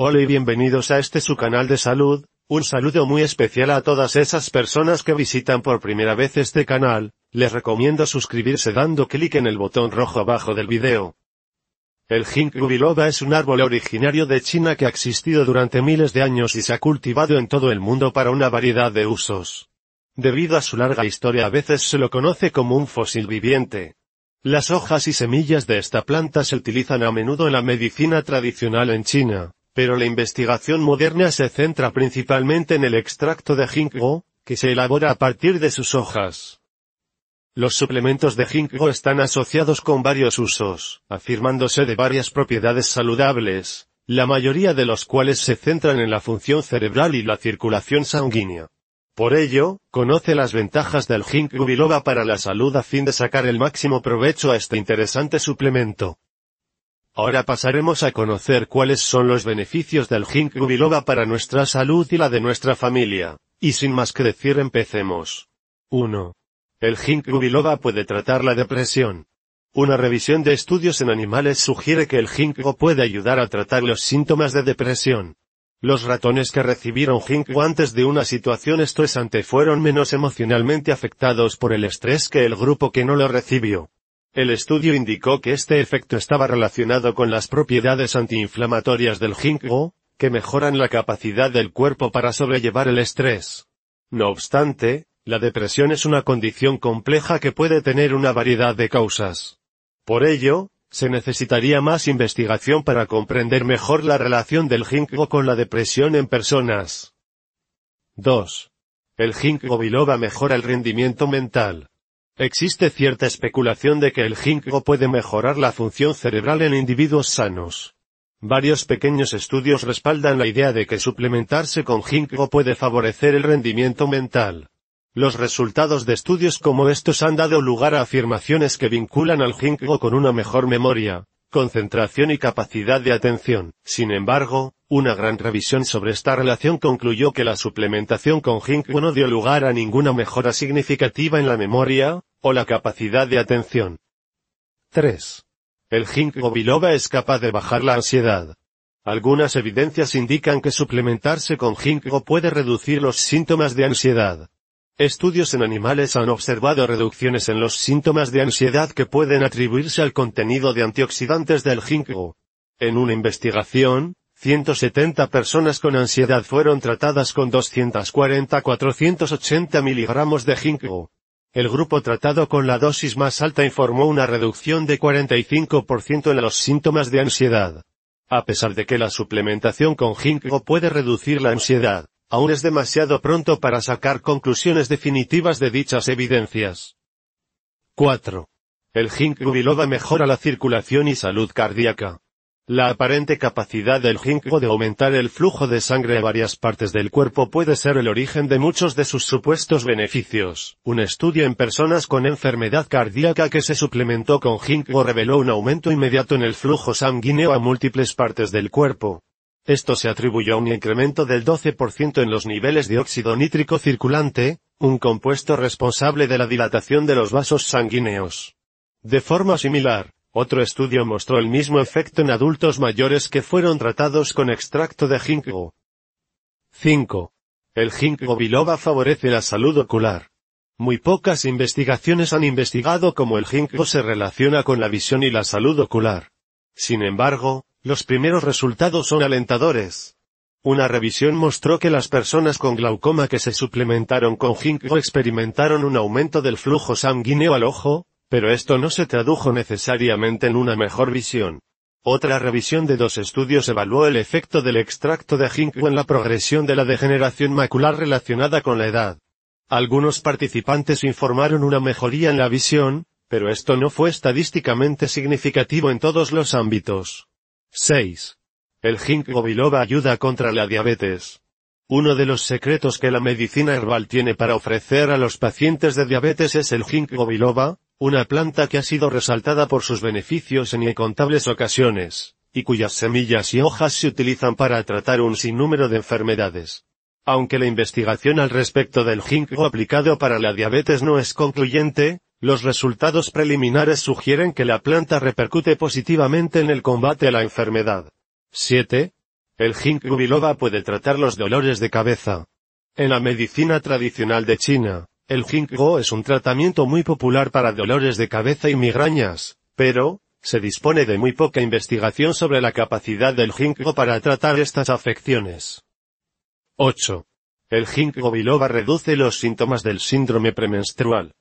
Hola y bienvenidos a este su canal de salud, un saludo muy especial a todas esas personas que visitan por primera vez este canal, les recomiendo suscribirse dando clic en el botón rojo abajo del video. El ginkgo biloba es un árbol originario de China que ha existido durante miles de años y se ha cultivado en todo el mundo para una variedad de usos. Debido a su larga historia a veces se lo conoce como un fósil viviente. Las hojas y semillas de esta planta se utilizan a menudo en la medicina tradicional en China pero la investigación moderna se centra principalmente en el extracto de ginkgo, que se elabora a partir de sus hojas. Los suplementos de ginkgo están asociados con varios usos, afirmándose de varias propiedades saludables, la mayoría de los cuales se centran en la función cerebral y la circulación sanguínea. Por ello, conoce las ventajas del ginkgo biloba para la salud a fin de sacar el máximo provecho a este interesante suplemento. Ahora pasaremos a conocer cuáles son los beneficios del ginkgo biloba para nuestra salud y la de nuestra familia. Y sin más que decir empecemos. 1. El ginkgo biloba puede tratar la depresión. Una revisión de estudios en animales sugiere que el ginkgo puede ayudar a tratar los síntomas de depresión. Los ratones que recibieron ginkgo antes de una situación estresante fueron menos emocionalmente afectados por el estrés que el grupo que no lo recibió. El estudio indicó que este efecto estaba relacionado con las propiedades antiinflamatorias del ginkgo, que mejoran la capacidad del cuerpo para sobrellevar el estrés. No obstante, la depresión es una condición compleja que puede tener una variedad de causas. Por ello, se necesitaría más investigación para comprender mejor la relación del ginkgo con la depresión en personas. 2. El ginkgo biloba mejora el rendimiento mental. Existe cierta especulación de que el ginkgo puede mejorar la función cerebral en individuos sanos. Varios pequeños estudios respaldan la idea de que suplementarse con ginkgo puede favorecer el rendimiento mental. Los resultados de estudios como estos han dado lugar a afirmaciones que vinculan al ginkgo con una mejor memoria, concentración y capacidad de atención. Sin embargo, una gran revisión sobre esta relación concluyó que la suplementación con ginkgo no dio lugar a ninguna mejora significativa en la memoria, o la capacidad de atención. 3. El ginkgo biloba es capaz de bajar la ansiedad. Algunas evidencias indican que suplementarse con ginkgo puede reducir los síntomas de ansiedad. Estudios en animales han observado reducciones en los síntomas de ansiedad que pueden atribuirse al contenido de antioxidantes del ginkgo. En una investigación, 170 personas con ansiedad fueron tratadas con 240-480 miligramos de ginkgo. El grupo tratado con la dosis más alta informó una reducción de 45% en los síntomas de ansiedad. A pesar de que la suplementación con ginkgo puede reducir la ansiedad, aún es demasiado pronto para sacar conclusiones definitivas de dichas evidencias. 4. El ginkgo biloba mejora la circulación y salud cardíaca. La aparente capacidad del ginkgo de aumentar el flujo de sangre a varias partes del cuerpo puede ser el origen de muchos de sus supuestos beneficios. Un estudio en personas con enfermedad cardíaca que se suplementó con ginkgo reveló un aumento inmediato en el flujo sanguíneo a múltiples partes del cuerpo. Esto se atribuyó a un incremento del 12% en los niveles de óxido nítrico circulante, un compuesto responsable de la dilatación de los vasos sanguíneos. De forma similar, otro estudio mostró el mismo efecto en adultos mayores que fueron tratados con extracto de ginkgo. 5. El ginkgo biloba favorece la salud ocular. Muy pocas investigaciones han investigado cómo el ginkgo se relaciona con la visión y la salud ocular. Sin embargo, los primeros resultados son alentadores. Una revisión mostró que las personas con glaucoma que se suplementaron con ginkgo experimentaron un aumento del flujo sanguíneo al ojo, pero esto no se tradujo necesariamente en una mejor visión. Otra revisión de dos estudios evaluó el efecto del extracto de ginkgo en la progresión de la degeneración macular relacionada con la edad. Algunos participantes informaron una mejoría en la visión, pero esto no fue estadísticamente significativo en todos los ámbitos. 6. El ginkgo biloba ayuda contra la diabetes. Uno de los secretos que la medicina herbal tiene para ofrecer a los pacientes de diabetes es el ginkgo biloba, una planta que ha sido resaltada por sus beneficios en incontables ocasiones, y cuyas semillas y hojas se utilizan para tratar un sinnúmero de enfermedades. Aunque la investigación al respecto del ginkgo aplicado para la diabetes no es concluyente, los resultados preliminares sugieren que la planta repercute positivamente en el combate a la enfermedad. 7. El ginkgo biloba puede tratar los dolores de cabeza. En la medicina tradicional de China, el ginkgo es un tratamiento muy popular para dolores de cabeza y migrañas, pero, se dispone de muy poca investigación sobre la capacidad del ginkgo para tratar estas afecciones. 8. El ginkgo biloba reduce los síntomas del síndrome premenstrual.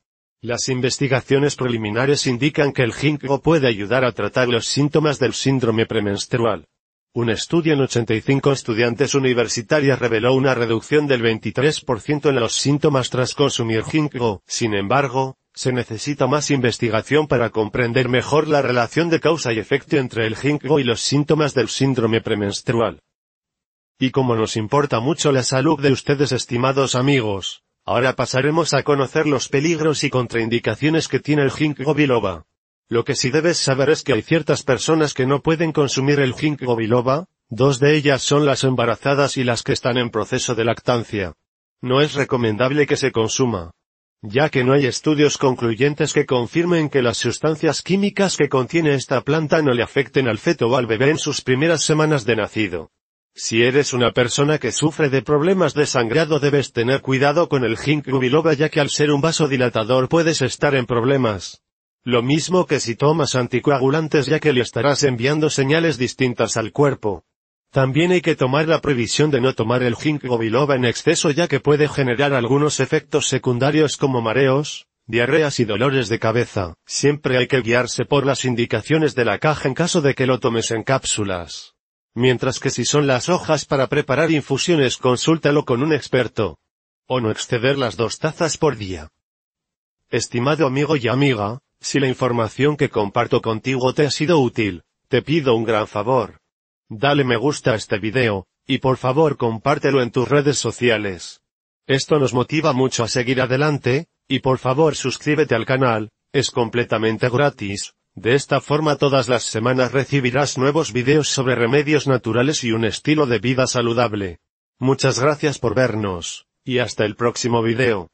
Las investigaciones preliminares indican que el ginkgo puede ayudar a tratar los síntomas del síndrome premenstrual. Un estudio en 85 estudiantes universitarias reveló una reducción del 23% en los síntomas tras consumir ginkgo. Sin embargo, se necesita más investigación para comprender mejor la relación de causa y efecto entre el ginkgo y los síntomas del síndrome premenstrual. Y como nos importa mucho la salud de ustedes estimados amigos, ahora pasaremos a conocer los peligros y contraindicaciones que tiene el ginkgo biloba. Lo que sí debes saber es que hay ciertas personas que no pueden consumir el ginkgo biloba, dos de ellas son las embarazadas y las que están en proceso de lactancia. No es recomendable que se consuma, ya que no hay estudios concluyentes que confirmen que las sustancias químicas que contiene esta planta no le afecten al feto o al bebé en sus primeras semanas de nacido. Si eres una persona que sufre de problemas de sangrado debes tener cuidado con el ginkgo biloba ya que al ser un vasodilatador puedes estar en problemas. Lo mismo que si tomas anticoagulantes ya que le estarás enviando señales distintas al cuerpo. También hay que tomar la previsión de no tomar el ginkgo biloba en exceso ya que puede generar algunos efectos secundarios como mareos, diarreas y dolores de cabeza. Siempre hay que guiarse por las indicaciones de la caja en caso de que lo tomes en cápsulas. Mientras que si son las hojas para preparar infusiones consúltalo con un experto. O no exceder las dos tazas por día. Estimado amigo y amiga, si la información que comparto contigo te ha sido útil, te pido un gran favor. Dale me gusta a este video, y por favor compártelo en tus redes sociales. Esto nos motiva mucho a seguir adelante, y por favor suscríbete al canal, es completamente gratis. De esta forma todas las semanas recibirás nuevos videos sobre remedios naturales y un estilo de vida saludable. Muchas gracias por vernos, y hasta el próximo video.